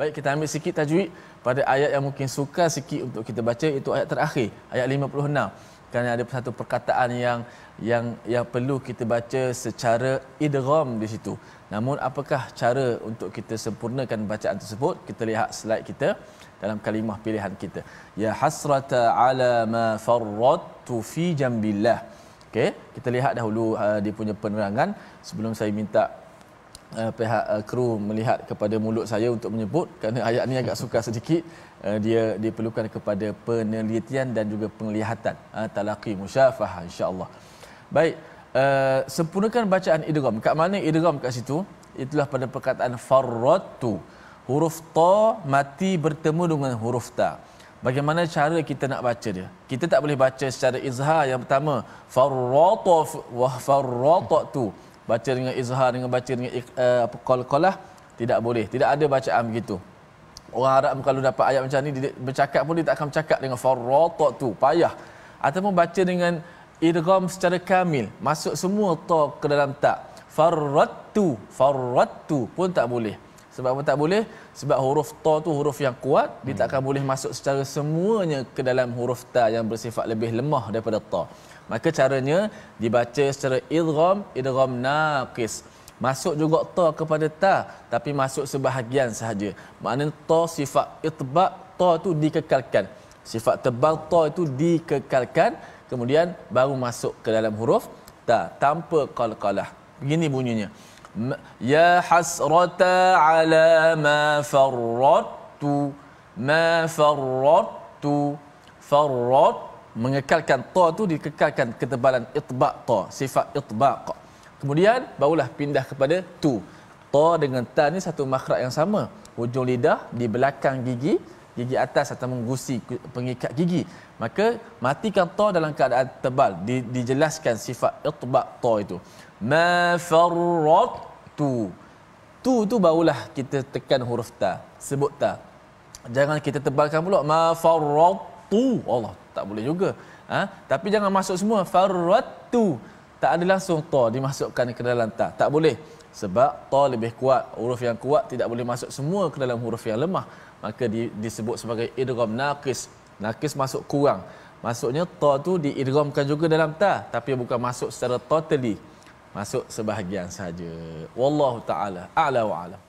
Baik kita ambil sikit tajwid pada ayat yang mungkin suka sikit untuk kita baca itu ayat terakhir ayat 56 kerana ada satu perkataan yang yang yang perlu kita baca secara idgham di situ. Namun apakah cara untuk kita sempurnakan bacaan tersebut? Kita lihat slide kita dalam kalimah pilihan kita. Ya hasrata ala ma farradtu fi jambillah. Okey, kita lihat dahulu uh, dia punya penerangan sebelum saya minta uh, pihak uh, kru melihat kepada mulut saya untuk menyebut kerana ayat ni agak sukar sedikit uh, dia diperlukan kepada penelitian dan juga penglihatan uh, talaqi musyafah insyaallah baik uh, sempurnakan bacaan idgham kat mana idgham kat situ itulah pada perkataan farratu huruf ta mati bertemu dengan huruf ta bagaimana cara kita nak baca dia kita tak boleh baca secara izhar yang pertama farrata wa farrata baca dengan izhar dengan baca dengan eh, apa uh, qalqalah tidak boleh tidak ada bacaan begitu orang Arab kalau dapat ayat macam ni dia bercakap pun dia tak akan bercakap dengan farata tu payah ataupun baca dengan idgham secara kamil masuk semua ta ke dalam ta farattu farattu pun tak boleh sebab apa tak boleh? Sebab huruf ta tu huruf yang kuat, hmm. dia takkan boleh masuk secara semuanya ke dalam huruf ta yang bersifat lebih lemah daripada ta. Maka caranya dibaca secara idgham, idgham naqis. Masuk juga ta kepada ta tapi masuk sebahagian sahaja. Maknanya ta sifat itbak ta tu dikekalkan. Sifat tebal ta itu dikekalkan kemudian baru masuk ke dalam huruf ta tanpa qalqalah. Begini bunyinya. يا حسرة على ما فرطت ما فرطت فرط mengekalkan ta tu dikekalkan ketebalan itba ta sifat itba kemudian barulah pindah kepada tu ta dengan ta ni satu makhraj yang sama hujung lidah di belakang gigi gigi atas atau menggusi pengikat gigi maka matikan ta dalam keadaan tebal di, dijelaskan sifat itbaq ta itu ma farratu tu tu barulah kita tekan huruf ta sebut ta jangan kita tebalkan pula ma farratu Allah tak boleh juga ha? tapi jangan masuk semua farratu tak ada langsung ta dimasukkan ke dalam ta tak boleh sebab ta lebih kuat huruf yang kuat tidak boleh masuk semua ke dalam huruf yang lemah maka di, disebut sebagai idgham naqis naqis masuk kurang maksudnya ta tu diidghamkan juga dalam ta tapi bukan masuk secara totally masuk sebahagian saja wallahu taala a'la wa alam